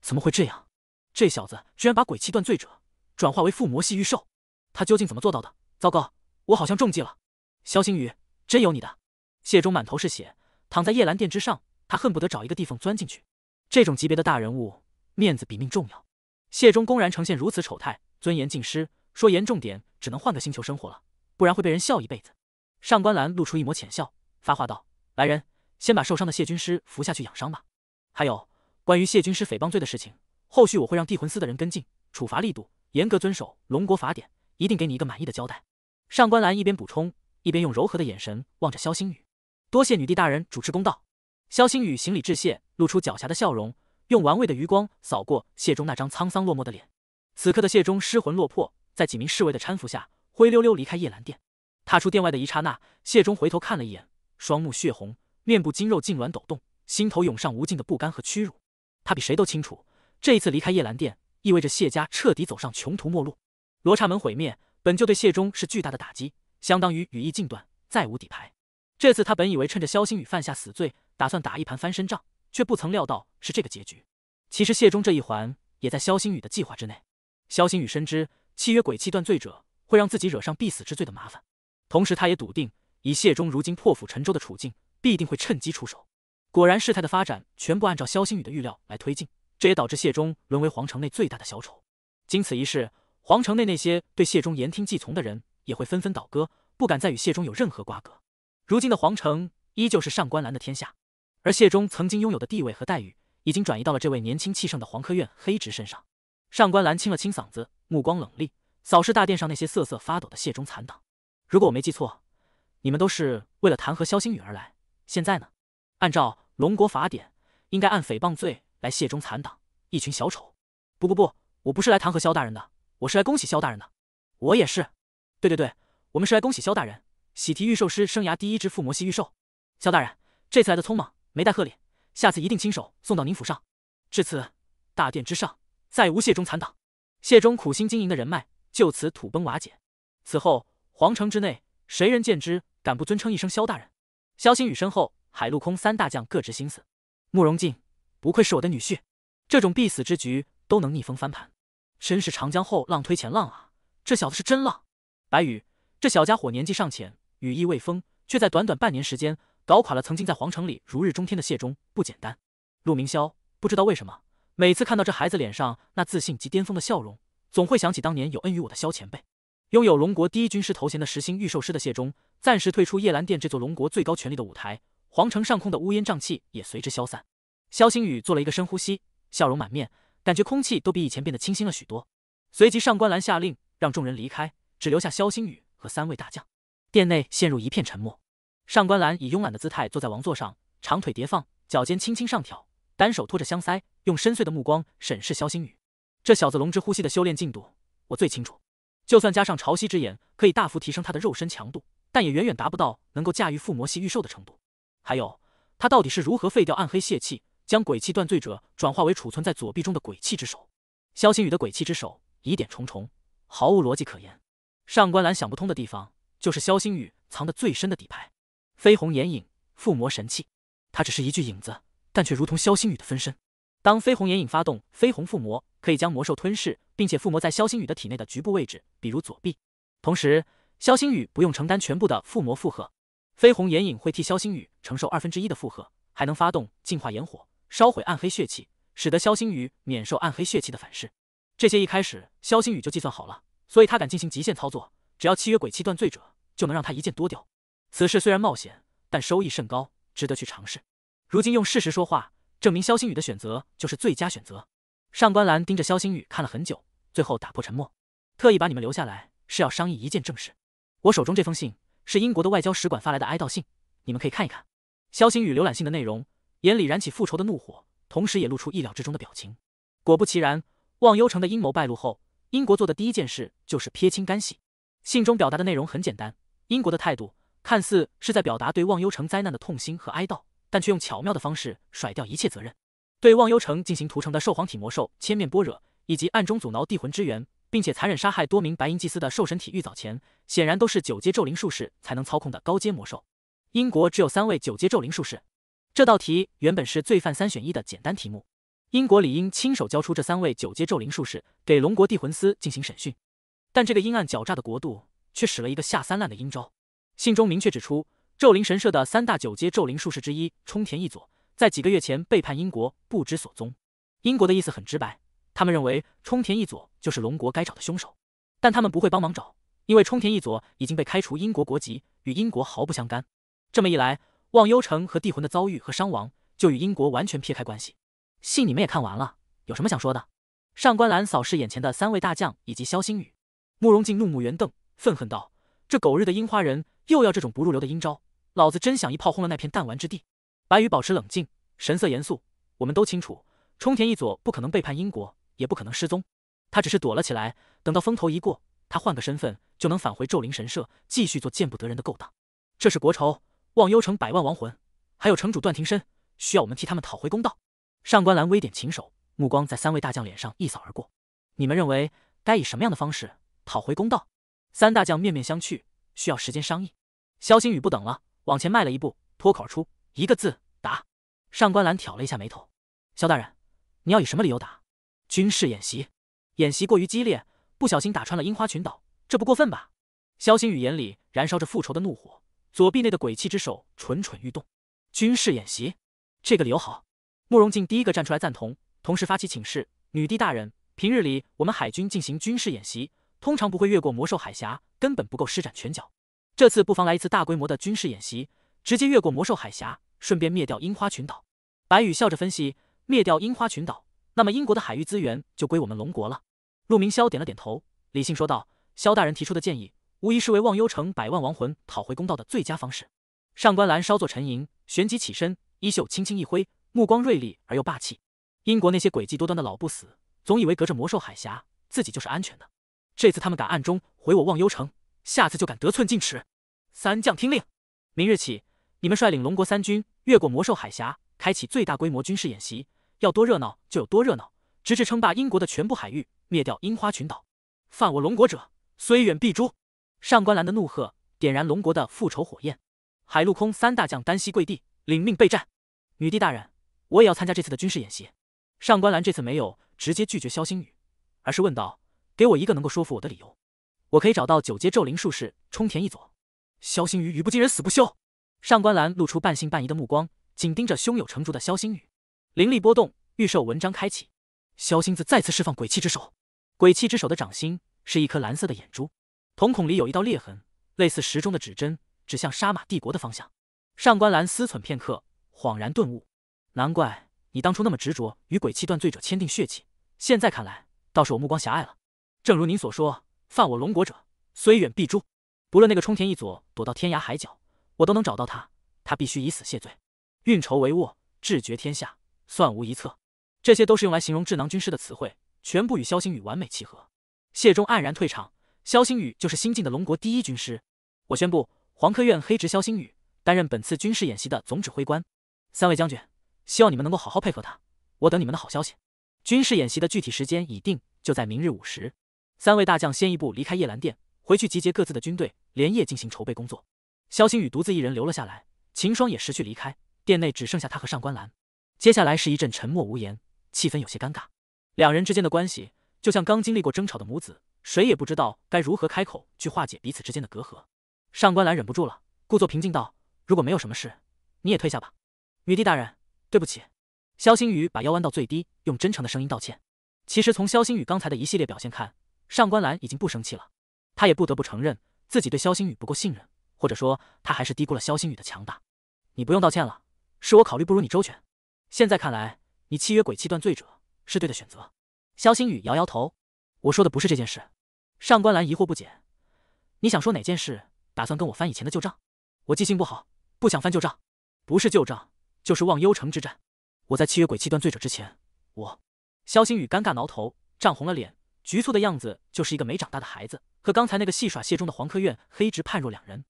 怎么会这样？这小子居然把鬼器断罪者！转化为附魔系御兽，他究竟怎么做到的？糟糕，我好像中计了！肖星宇，真有你的！谢忠满头是血，躺在夜兰殿之上，他恨不得找一个地缝钻进去。这种级别的大人物，面子比命重要。谢忠公然呈现如此丑态，尊严尽失，说严重点，只能换个星球生活了，不然会被人笑一辈子。上官兰露出一抹浅笑，发话道：“来人，先把受伤的谢军师扶下去养伤吧。还有，关于谢军师诽谤罪的事情，后续我会让地魂司的人跟进，处罚力度……”严格遵守龙国法典，一定给你一个满意的交代。”上官岚一边补充，一边用柔和的眼神望着萧星宇：“多谢女帝大人主持公道。”萧星宇行礼致谢，露出狡黠的笑容，用玩味的余光扫过谢忠那张沧桑落寞的脸。此刻的谢忠失魂落魄，在几名侍卫的搀扶下，灰溜溜离开夜兰殿。踏出殿外的一刹那，谢忠回头看了一眼，双目血红，面部筋肉痉挛抖动，心头涌上无尽的不甘和屈辱。他比谁都清楚，这一次离开夜兰殿。意味着谢家彻底走上穷途末路，罗刹门毁灭本就对谢忠是巨大的打击，相当于羽翼尽断，再无底牌。这次他本以为趁着萧星宇犯下死罪，打算打一盘翻身仗，却不曾料到是这个结局。其实谢忠这一环也在萧星宇的计划之内。萧星宇深知契约鬼契断罪者会让自己惹上必死之罪的麻烦，同时他也笃定以谢忠如今破釜沉舟的处境，必定会趁机出手。果然，事态的发展全部按照萧星宇的预料来推进。这也导致谢忠沦为皇城内最大的小丑。经此一事，皇城内那些对谢忠言听计从的人也会纷纷倒戈，不敢再与谢忠有任何瓜葛。如今的皇城依旧是上官岚的天下，而谢忠曾经拥有的地位和待遇，已经转移到了这位年轻气盛的皇科院黑执身上。上官岚清了清嗓子，目光冷厉，扫视大殿上那些瑟瑟发抖的谢忠残党。如果我没记错，你们都是为了弹劾萧星雨而来。现在呢？按照龙国法典，应该按诽谤罪。来谢中残党，一群小丑！不不不，我不是来弹劾萧大人的，我是来恭喜萧大人的。我也是。对对对，我们是来恭喜萧大人，喜提御兽师生涯第一只附魔系御兽。萧大人这次来的匆忙，没带贺礼，下次一定亲手送到您府上。至此，大殿之上再无谢中残党，谢中苦心经营的人脉就此土崩瓦解。此后，皇城之内，谁人见之敢不尊称一声萧大人？萧星宇身后，海陆空三大将各执心思。慕容敬、不愧是我的女婿，这种必死之局都能逆风翻盘，真是长江后浪推前浪啊！这小子是真浪。白羽，这小家伙年纪尚浅，羽翼未丰，却在短短半年时间搞垮了曾经在皇城里如日中天的谢忠，不简单。陆明霄，不知道为什么，每次看到这孩子脸上那自信及巅峰的笑容，总会想起当年有恩于我的萧前辈。拥有龙国第一军师头衔的十星御兽师的谢忠，暂时退出夜阑殿这座龙国最高权力的舞台，皇城上空的乌烟瘴气也随之消散。萧星宇做了一个深呼吸，笑容满面，感觉空气都比以前变得清新了许多。随即，上官岚下令让众人离开，只留下萧星宇和三位大将。殿内陷入一片沉默。上官岚以慵懒的姿态坐在王座上，长腿叠放，脚尖轻轻上挑，单手托着香腮，用深邃的目光审视萧星宇。这小子龙之呼吸的修炼进度我最清楚，就算加上潮汐之眼，可以大幅提升他的肉身强度，但也远远达不到能够驾驭附魔系御兽的程度。还有，他到底是如何废掉暗黑血气？将鬼气断罪者转化为储存在左臂中的鬼气之手，萧星宇的鬼气之手疑点重重，毫无逻辑可言。上官岚想不通的地方，就是萧星宇藏得最深的底牌——绯红眼影附魔神器。它只是一具影子，但却如同萧星宇的分身。当绯红眼影发动绯红附魔，可以将魔兽吞噬，并且附魔在萧星宇的体内的局部位置，比如左臂。同时，萧星宇不用承担全部的附魔负荷，绯红眼影会替萧星宇承受二分之一的负荷，还能发动净化炎火。烧毁暗黑血气，使得萧星宇免受暗黑血气的反噬。这些一开始萧星宇就计算好了，所以他敢进行极限操作。只要契约鬼气断罪者，就能让他一剑多掉。此事虽然冒险，但收益甚高，值得去尝试。如今用事实说话，证明萧星宇的选择就是最佳选择。上官岚盯着萧星宇看了很久，最后打破沉默，特意把你们留下来，是要商议一件正事。我手中这封信是英国的外交使馆发来的哀悼信，你们可以看一看。萧星宇浏览信的内容。眼里燃起复仇的怒火，同时也露出意料之中的表情。果不其然，忘忧城的阴谋败露后，英国做的第一件事就是撇清干系。信中表达的内容很简单，英国的态度看似是在表达对忘忧城灾难的痛心和哀悼，但却用巧妙的方式甩掉一切责任。对忘忧城进行屠城的兽皇体魔兽千面般惹，以及暗中阻挠地魂之源，并且残忍杀害多名白银祭司的兽神体玉藻前，显然都是九阶咒灵术士才能操控的高阶魔兽。英国只有三位九阶咒灵术士。这道题原本是罪犯三选一的简单题目，英国理应亲手交出这三位九阶咒灵术士给龙国地魂司进行审讯，但这个阴暗狡诈的国度却使了一个下三滥的阴招。信中明确指出，咒灵神社的三大九阶咒灵术士之一冲田一佐，在几个月前背叛英国，不知所踪。英国的意思很直白，他们认为冲田一佐就是龙国该找的凶手，但他们不会帮忙找，因为冲田一佐已经被开除英国国籍，与英国毫不相干。这么一来。忘忧城和地魂的遭遇和伤亡就与英国完全撇开关系。信你们也看完了，有什么想说的？上官岚扫视眼前的三位大将以及萧星宇、慕容静，怒目圆瞪，愤恨道：“这狗日的樱花人又要这种不入流的阴招，老子真想一炮轰了那片弹丸之地！”白羽保持冷静，神色严肃：“我们都清楚，冲田一佐不可能背叛英国，也不可能失踪，他只是躲了起来。等到风头一过，他换个身份就能返回咒灵神社，继续做见不得人的勾当。这是国仇。”忘忧城百万亡魂，还有城主段庭深，需要我们替他们讨回公道。上官岚微点琴手，目光在三位大将脸上一扫而过。你们认为该以什么样的方式讨回公道？三大将面面相觑，需要时间商议。萧星宇不等了，往前迈了一步，脱口而出一个字：打。上官岚挑了一下眉头：“萧大人，你要以什么理由打？”军事演习，演习过于激烈，不小心打穿了樱花群岛，这不过分吧？萧星宇眼里燃烧着复仇的怒火。左臂内的鬼气之手蠢蠢欲动。军事演习，这个理由好。慕容静第一个站出来赞同，同时发起请示女帝大人：平日里我们海军进行军事演习，通常不会越过魔兽海峡，根本不够施展拳脚。这次不妨来一次大规模的军事演习，直接越过魔兽海峡，顺便灭掉樱花群岛。白羽笑着分析：灭掉樱花群岛，那么英国的海域资源就归我们龙国了。陆明霄点了点头，理性说道：“萧大人提出的建议。”无疑是为忘忧城百万亡魂讨回公道的最佳方式。上官岚稍作沉吟，旋即起身，衣袖轻轻一挥，目光锐利而又霸气。英国那些诡计多端的老不死，总以为隔着魔兽海峡，自己就是安全的。这次他们敢暗中毁我忘忧城，下次就敢得寸进尺。三将听令，明日起，你们率领龙国三军，越过魔兽海峡，开启最大规模军事演习，要多热闹就有多热闹，直至称霸英国的全部海域，灭掉樱花群岛。犯我龙国者，虽远必诛。上官岚的怒喝点燃龙国的复仇火焰，海陆空三大将单膝跪地，领命备战。女帝大人，我也要参加这次的军事演习。上官岚这次没有直接拒绝萧星宇，而是问道：“给我一个能够说服我的理由，我可以找到九阶咒灵术士冲田一佐。”萧星宇语不惊人死不休。上官岚露出半信半疑的目光，紧盯着胸有成竹的萧星宇。灵力波动，预售文章开启。萧星子再次释放鬼泣之手，鬼泣之手的掌心是一颗蓝色的眼珠。瞳孔里有一道裂痕，类似时钟的指针指向杀马帝国的方向。上官岚思忖片刻，恍然顿悟，难怪你当初那么执着与鬼气断罪者签订血契。现在看来，倒是我目光狭隘了。正如您所说，犯我龙国者，虽远必诛。不论那个冲田一佐躲到天涯海角，我都能找到他。他必须以死谢罪。运筹帷幄，智绝天下，算无一策，这些都是用来形容智囊军师的词汇，全部与萧星宇完美契合。谢忠黯然退场。肖星宇就是新晋的龙国第一军师，我宣布，皇科院黑执肖星宇担任本次军事演习的总指挥官。三位将军，希望你们能够好好配合他，我等你们的好消息。军事演习的具体时间已定，就在明日午时。三位大将先一步离开夜兰殿，回去集结各自的军队，连夜进行筹备工作。肖星宇独自一人留了下来，秦霜也识趣离开，殿内只剩下他和上官兰。接下来是一阵沉默无言，气氛有些尴尬。两人之间的关系就像刚经历过争吵的母子。谁也不知道该如何开口去化解彼此之间的隔阂。上官岚忍不住了，故作平静道：“如果没有什么事，你也退下吧。”女帝大人，对不起。”肖星宇把腰弯到最低，用真诚的声音道歉。其实从肖星宇刚才的一系列表现看，上官岚已经不生气了。他也不得不承认自己对肖星宇不够信任，或者说他还是低估了肖星宇的强大。你不用道歉了，是我考虑不如你周全。现在看来，你契约鬼泣断罪者是对的选择。肖星宇摇摇头。我说的不是这件事，上官兰疑惑不解，你想说哪件事？打算跟我翻以前的旧账？我记性不好，不想翻旧账，不是旧账，就是忘忧城之战。我在契约鬼气断罪者之前，我……肖星宇尴尬挠头，涨红了脸，局促的样子就是一个没长大的孩子，和刚才那个戏耍谢中的黄科院黑执判若两人。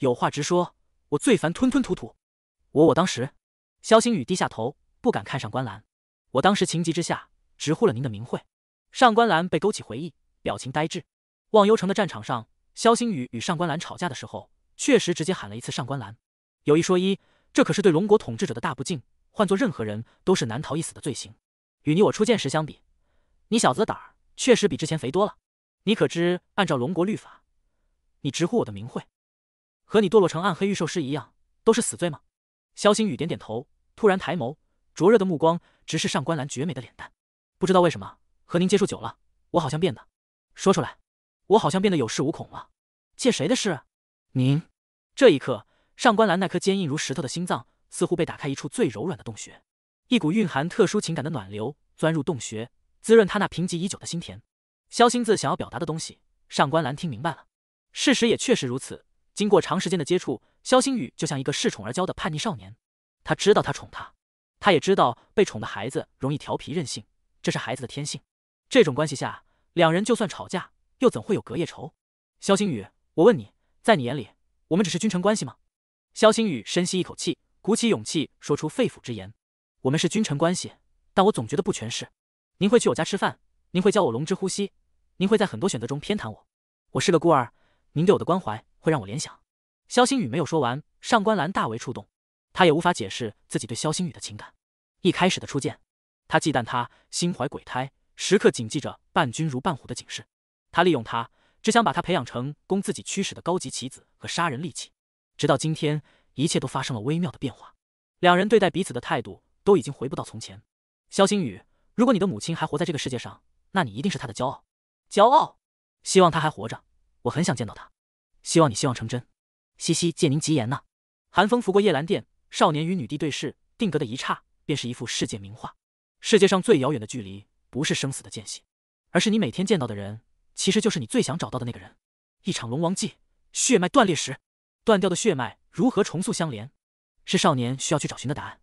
有话直说，我最烦吞吞吐吐。我我当时，肖星宇低下头，不敢看上官兰。我当时情急之下，直呼了您的名讳。上官岚被勾起回忆，表情呆滞。忘忧城的战场上，萧星宇与上官岚吵架的时候，确实直接喊了一次上官岚。有一说一，这可是对龙国统治者的大不敬，换做任何人都是难逃一死的罪行。与你我初见时相比，你小子的胆儿确实比之前肥多了。你可知，按照龙国律法，你直呼我的名讳，和你堕落成暗黑御兽师一样，都是死罪吗？萧星宇点点头，突然抬眸，灼热的目光直视上官岚绝美的脸蛋。不知道为什么。和您接触久了，我好像变得……说出来，我好像变得有恃无恐了。借谁的事？您。这一刻，上官兰那颗坚硬如石头的心脏似乎被打开一处最柔软的洞穴，一股蕴含特殊情感的暖流钻入洞穴，滋润他那贫瘠已久的心田。萧星子想要表达的东西，上官兰听明白了。事实也确实如此。经过长时间的接触，萧星宇就像一个恃宠而骄的叛逆少年。他知道他宠他，他也知道被宠的孩子容易调皮任性，这是孩子的天性。这种关系下，两人就算吵架，又怎会有隔夜仇？肖星宇，我问你，在你眼里，我们只是君臣关系吗？肖星宇深吸一口气，鼓起勇气说出肺腑之言：我们是君臣关系，但我总觉得不全是。您会去我家吃饭，您会教我龙之呼吸，您会在很多选择中偏袒我。我是个孤儿，您对我的关怀会让我联想。肖星宇没有说完，上官岚大为触动，他也无法解释自己对肖星宇的情感。一开始的初见，他忌惮他心怀鬼胎。时刻谨记着“伴君如伴虎”的警示，他利用他，只想把他培养成供自己驱使的高级棋子和杀人利器。直到今天，一切都发生了微妙的变化，两人对待彼此的态度都已经回不到从前。肖星宇，如果你的母亲还活在这个世界上，那你一定是她的骄傲。骄傲，希望她还活着，我很想见到她。希望你希望成真。西西，借您吉言呢。寒风拂过夜阑殿，少年与女帝对视，定格的一刹，便是一幅世界名画。世界上最遥远的距离。不是生死的间隙，而是你每天见到的人，其实就是你最想找到的那个人。一场龙王祭，血脉断裂时，断掉的血脉如何重塑相连，是少年需要去找寻的答案。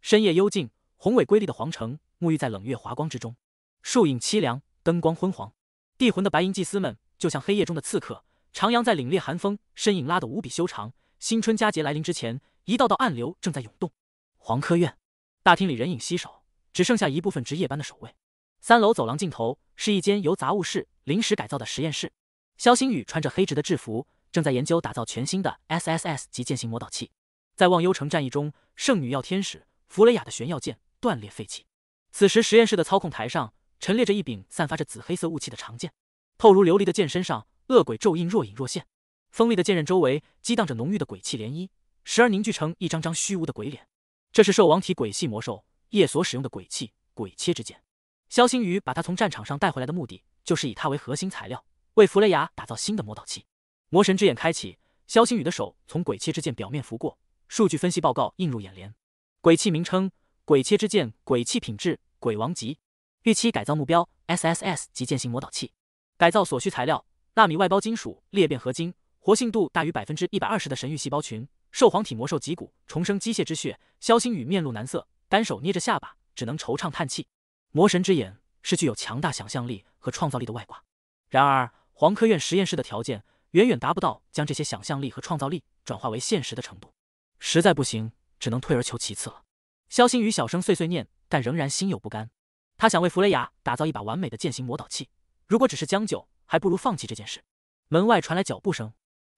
深夜幽静，宏伟瑰丽的皇城沐浴在冷月华光之中，树影凄凉，灯光昏黄。地魂的白银祭司们就像黑夜中的刺客，徜徉在凛冽寒风，身影拉得无比修长。新春佳节来临之前，一道道暗流正在涌动。皇科院大厅里人影稀少，只剩下一部分值夜班的守卫。三楼走廊尽头是一间由杂物室临时改造的实验室。肖星宇穿着黑执的制服，正在研究打造全新的 SSS 级剑型魔导器。在忘忧城战役中，圣女要天使弗雷雅的玄耀剑断裂废弃。此时，实验室的操控台上陈列着一柄散发着紫黑色雾气的长剑，透如琉璃的剑身上，恶鬼咒印若隐若现，锋利的剑刃周围激荡着浓郁的鬼气涟漪，时而凝聚成一张张虚无的鬼脸。这是兽王体鬼系魔兽夜所使用的鬼器——鬼切之剑。肖星宇把他从战场上带回来的目的，就是以他为核心材料，为弗雷雅打造新的魔导器。魔神之眼开启，肖星宇的手从鬼切之剑表面拂过，数据分析报告映入眼帘。鬼器名称：鬼切之剑，鬼器品质：鬼王级，预期改造目标：S S S 级剑型魔导器。改造所需材料：纳米外包金属、裂变合金、活性度大于百分之一百二十的神域细胞群、兽皇体魔兽脊骨、重生机械之血。肖星宇面露难色，单手捏着下巴，只能惆怅叹气。魔神之眼是具有强大想象力和创造力的外挂，然而黄科院实验室的条件远远达不到将这些想象力和创造力转化为现实的程度，实在不行，只能退而求其次了。肖星宇小声碎碎念，但仍然心有不甘。他想为弗雷雅打造一把完美的剑形魔导器，如果只是将就，还不如放弃这件事。门外传来脚步声，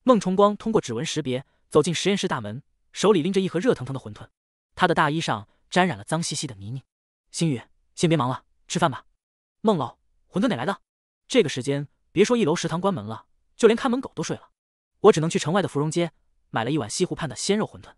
孟崇光通过指纹识别走进实验室大门，手里拎着一盒热腾腾的馄饨，他的大衣上沾染了脏兮兮的泥泞。星宇。先别忙了，吃饭吧。孟老，馄饨哪来的？这个时间，别说一楼食堂关门了，就连看门狗都睡了。我只能去城外的芙蓉街，买了一碗西湖畔的鲜肉馄饨。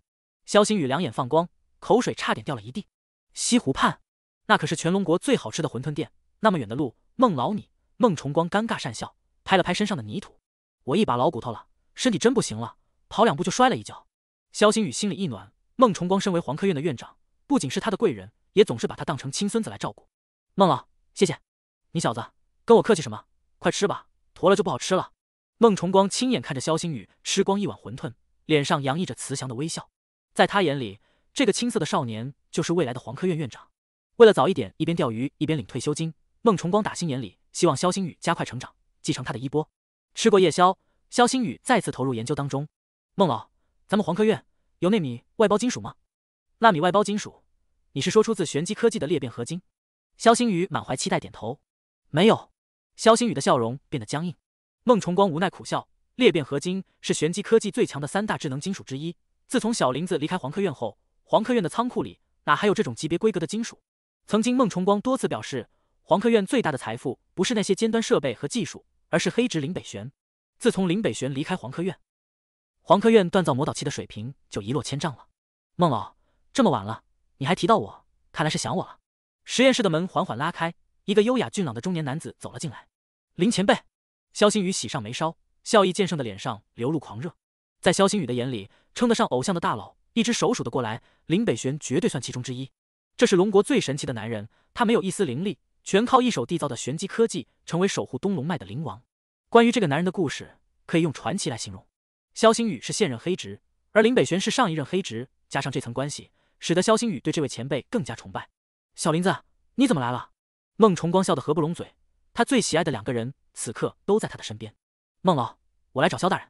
肖星宇两眼放光，口水差点掉了一地。西湖畔，那可是全龙国最好吃的馄饨店。那么远的路，孟老你……孟崇光尴尬讪笑，拍了拍身上的泥土。我一把老骨头了，身体真不行了，跑两步就摔了一跤。肖星宇心里一暖，孟崇光身为黄科院的院长，不仅是他的贵人。也总是把他当成亲孙子来照顾。孟老，谢谢。你小子跟我客气什么？快吃吧，坨了就不好吃了。孟崇光亲眼看着肖星宇吃光一碗馄饨，脸上洋溢着慈祥的微笑。在他眼里，这个青涩的少年就是未来的黄科院院长。为了早一点一边钓鱼一边领退休金，孟崇光打心眼里希望肖星宇加快成长，继承他的衣钵。吃过夜宵，肖星宇再次投入研究当中。孟老，咱们黄科院有纳米外包金属吗？纳米外包金属。你是说出自玄机科技的裂变合金？肖星宇满怀期待点头。没有。肖星宇的笑容变得僵硬。孟崇光无奈苦笑。裂变合金是玄机科技最强的三大智能金属之一。自从小林子离开黄科院后，黄科院的仓库里哪还有这种级别规格的金属？曾经孟崇光多次表示，黄科院最大的财富不是那些尖端设备和技术，而是黑执林北玄。自从林北玄离开黄科院，黄科院锻造魔导器的水平就一落千丈了。孟老，这么晚了。你还提到我，看来是想我了。实验室的门缓缓拉开，一个优雅俊朗的中年男子走了进来。林前辈，肖星宇喜上眉梢，笑意渐盛的脸上流露狂热。在肖星宇的眼里，称得上偶像的大佬，一只手数得过来。林北玄绝对算其中之一。这是龙国最神奇的男人，他没有一丝灵力，全靠一手缔造的玄机科技，成为守护东龙脉的灵王。关于这个男人的故事，可以用传奇来形容。肖星宇是现任黑执，而林北玄是上一任黑执，加上这层关系。使得肖星宇对这位前辈更加崇拜。小林子，你怎么来了？孟崇光笑得合不拢嘴，他最喜爱的两个人此刻都在他的身边。孟老，我来找肖大人。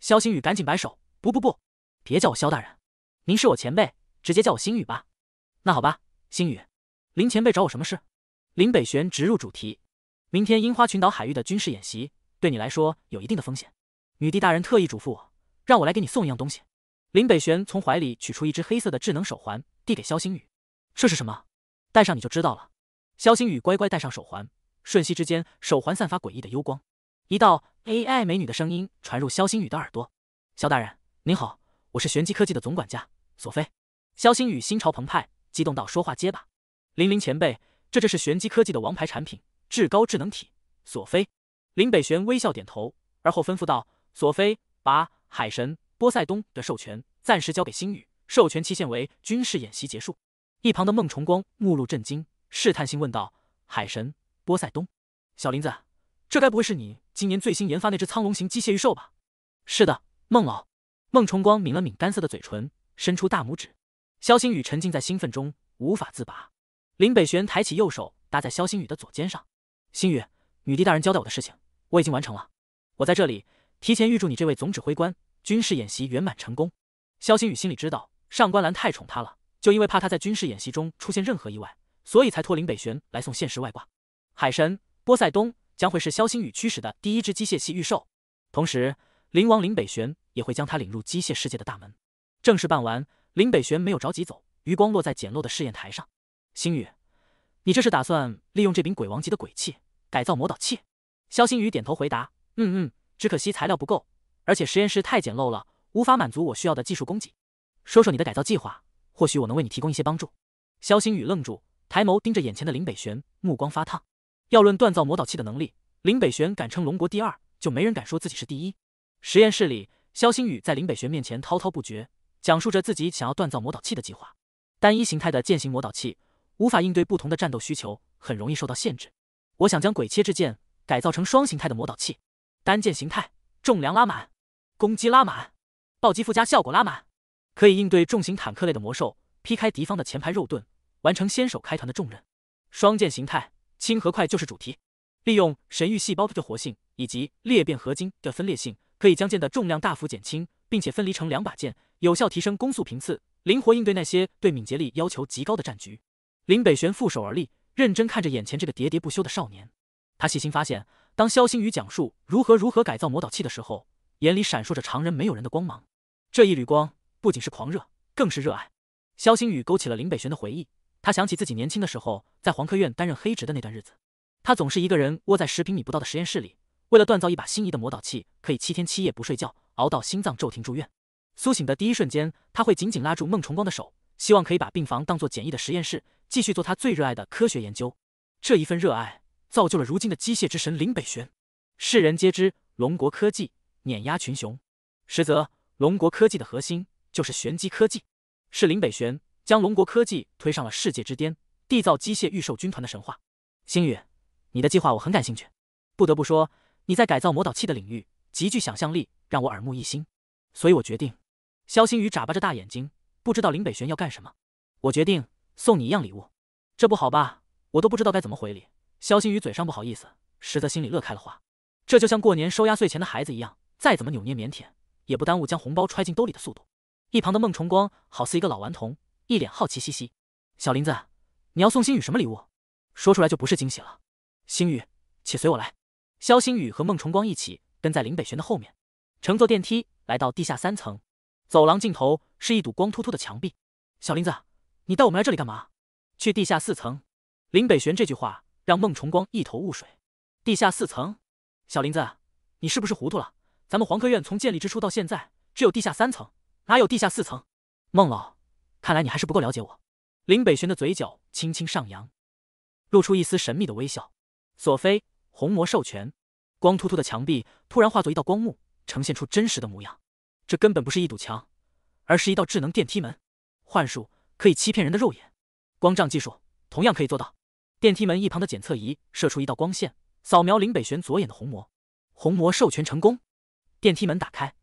肖星宇赶紧摆手，不不不，别叫我肖大人，您是我前辈，直接叫我星宇吧。那好吧，星宇，林前辈找我什么事？林北玄直入主题，明天樱花群岛海域的军事演习对你来说有一定的风险，女帝大人特意嘱咐我，让我来给你送一样东西。林北玄从怀里取出一只黑色的智能手环，递给肖星宇：“这是什么？戴上你就知道了。”肖星宇乖乖戴上手环，瞬息之间，手环散发诡异的幽光，一道 AI 美女的声音传入肖星宇的耳朵：“肖大人您好，我是玄机科技的总管家索菲。”肖星宇心潮澎湃，激动到说话结巴：“林林前辈，这这是玄机科技的王牌产品——至高智能体索菲。”林北玄微笑点头，而后吩咐道：“索菲，把海神。”波塞冬的授权暂时交给星宇，授权期限为军事演习结束。一旁的孟崇光目露震惊，试探性问道：“海神波塞冬，小林子，这该不会是你今年最新研发那只苍龙型机械御兽吧？”“是的，孟老。”孟崇光抿了抿干涩的嘴唇，伸出大拇指。肖星宇沉浸在兴奋中，无法自拔。林北玄抬起右手搭在肖星宇的左肩上：“星宇，女帝大人交代我的事情我已经完成了，我在这里提前预祝你这位总指挥官。”军事演习圆满成功，肖星宇心里知道上官岚太宠他了，就因为怕他在军事演习中出现任何意外，所以才托林北玄来送现实外挂。海神波塞冬将会是肖星宇驱使的第一只机械系御兽，同时，灵王林北玄也会将他领入机械世界的大门。正式办完，林北玄没有着急走，余光落在简陋的试验台上。星宇，你这是打算利用这柄鬼王级的鬼器改造魔导器？肖星宇点头回答：嗯嗯，只可惜材料不够。而且实验室太简陋了，无法满足我需要的技术供给。说说你的改造计划，或许我能为你提供一些帮助。肖星宇愣住，抬眸盯着眼前的林北玄，目光发烫。要论锻造魔导器的能力，林北玄敢称龙国第二，就没人敢说自己是第一。实验室里，肖星宇在林北玄面前滔滔不绝，讲述着自己想要锻造魔导器的计划。单一形态的剑形魔导器无法应对不同的战斗需求，很容易受到限制。我想将鬼切之剑改造成双形态的魔导器，单剑形态重量拉满。攻击拉满，暴击附加效果拉满，可以应对重型坦克类的魔兽，劈开敌方的前排肉盾，完成先手开团的重任。双剑形态，轻和快就是主题。利用神域细胞的活性以及裂变合金的分裂性，可以将剑的重量大幅减轻，并且分离成两把剑，有效提升攻速频次，灵活应对那些对敏捷力要求极高的战局。林北玄负手而立，认真看着眼前这个喋喋不休的少年。他细心发现，当肖星宇讲述如何如何改造魔导器的时候。眼里闪烁着常人没有人的光芒，这一缕光不仅是狂热，更是热爱。肖星宇勾起了林北玄的回忆，他想起自己年轻的时候在黄科院担任黑职的那段日子，他总是一个人窝在十平米不到的实验室里，为了锻造一把心仪的魔导器，可以七天七夜不睡觉，熬到心脏骤停住院。苏醒的第一瞬间，他会紧紧拉住孟崇光的手，希望可以把病房当做简易的实验室，继续做他最热爱的科学研究。这一份热爱造就了如今的机械之神林北玄，世人皆知龙国科技。碾压群雄，实则龙国科技的核心就是玄机科技，是林北玄将龙国科技推上了世界之巅，缔造机械预售军团的神话。星宇，你的计划我很感兴趣，不得不说你在改造魔导器的领域极具想象力，让我耳目一新。所以我决定。肖星宇眨巴着大眼睛，不知道林北玄要干什么。我决定送你一样礼物，这不好吧？我都不知道该怎么回礼。肖星宇嘴上不好意思，实则心里乐开了花。这就像过年收压岁钱的孩子一样。再怎么扭捏腼腆，也不耽误将红包揣进兜里的速度。一旁的孟崇光好似一个老顽童，一脸好奇兮兮：“小林子，你要送星宇什么礼物？说出来就不是惊喜了。”星宇，且随我来。肖星宇和孟崇光一起跟在林北玄的后面，乘坐电梯来到地下三层。走廊尽头是一堵光秃秃的墙壁。小林子，你带我们来这里干嘛？去地下四层。林北玄这句话让孟崇光一头雾水。地下四层？小林子，你是不是糊涂了？咱们黄科院从建立之初到现在，只有地下三层，哪有地下四层？孟老，看来你还是不够了解我。林北玄的嘴角轻轻上扬，露出一丝神秘的微笑。索菲，红魔授权。光秃秃的墙壁突然化作一道光幕，呈现出真实的模样。这根本不是一堵墙，而是一道智能电梯门。幻术可以欺骗人的肉眼，光障技术同样可以做到。电梯门一旁的检测仪射出一道光线，扫描林北玄左眼的虹膜。虹膜授权成功。电梯门打开，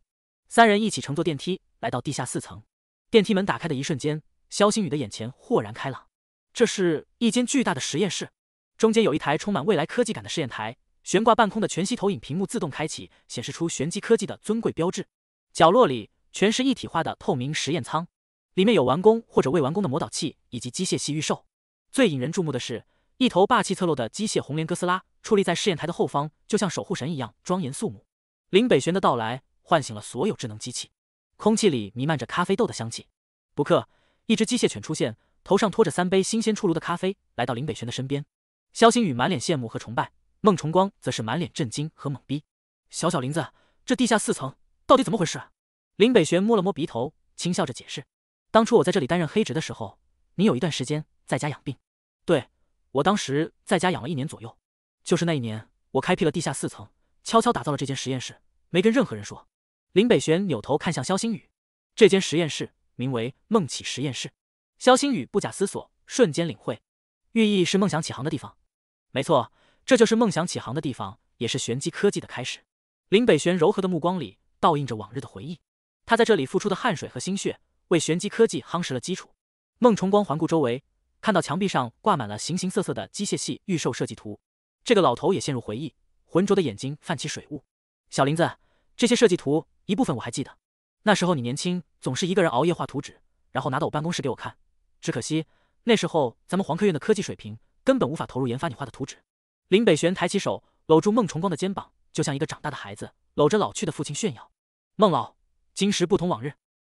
三人一起乘坐电梯来到地下四层。电梯门打开的一瞬间，肖星宇的眼前豁然开朗。这是一间巨大的实验室，中间有一台充满未来科技感的试验台，悬挂半空的全息投影屏幕自动开启，显示出玄机科技的尊贵标志。角落里全是一体化的透明实验舱，里面有完工或者未完工的魔导器以及机械系预售。最引人注目的是，一头霸气侧漏的机械红莲哥斯拉矗立在试验台的后方，就像守护神一样庄严肃穆。林北玄的到来唤醒了所有智能机器，空气里弥漫着咖啡豆的香气。不刻，一只机械犬出现，头上拖着三杯新鲜出炉的咖啡，来到林北玄的身边。肖星宇满脸羡慕和崇拜，孟崇光则是满脸震惊和懵逼。小小林子，这地下四层到底怎么回事？林北玄摸了摸鼻头，轻笑着解释：“当初我在这里担任黑职的时候，你有一段时间在家养病。对，我当时在家养了一年左右。就是那一年，我开辟了地下四层。”悄悄打造了这间实验室，没跟任何人说。林北玄扭头看向肖星宇，这间实验室名为“梦起实验室”。肖星宇不假思索，瞬间领会，寓意是梦想起航的地方。没错，这就是梦想起航的地方，也是玄机科技的开始。林北玄柔和的目光里倒映着往日的回忆，他在这里付出的汗水和心血，为玄机科技夯实了基础。孟崇光环顾周围，看到墙壁上挂满了形形色色的机械系预售设计图，这个老头也陷入回忆。浑浊的眼睛泛起水雾，小林子，这些设计图一部分我还记得。那时候你年轻，总是一个人熬夜画图纸，然后拿到我办公室给我看。只可惜那时候咱们黄科院的科技水平根本无法投入研发你画的图纸。林北玄抬起手搂住孟重光的肩膀，就像一个长大的孩子搂着老去的父亲炫耀：“孟老，今时不同往日，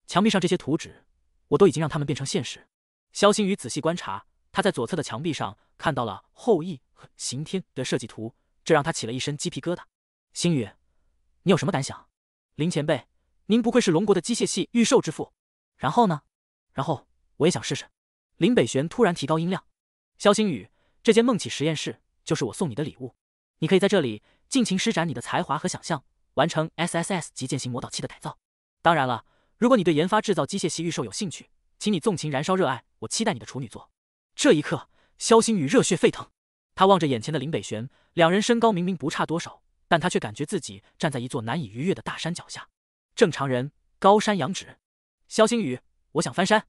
墙壁上这些图纸我都已经让他们变成现实。”肖星宇仔细观察，他在左侧的墙壁上看到了后羿和刑天的设计图。这让他起了一身鸡皮疙瘩。星宇，你有什么感想？林前辈，您不愧是龙国的机械系预售之父。然后呢？然后我也想试试。林北玄突然提高音量：“肖星宇，这间梦启实验室就是我送你的礼物，你可以在这里尽情施展你的才华和想象，完成 SSS 级剑型魔导器的改造。当然了，如果你对研发制造机械系预售有兴趣，请你纵情燃烧热爱，我期待你的处女作。”这一刻，肖星宇热血沸腾。他望着眼前的林北玄，两人身高明明不差多少，但他却感觉自己站在一座难以逾越的大山脚下。正常人高山仰止，肖星宇，我想翻山。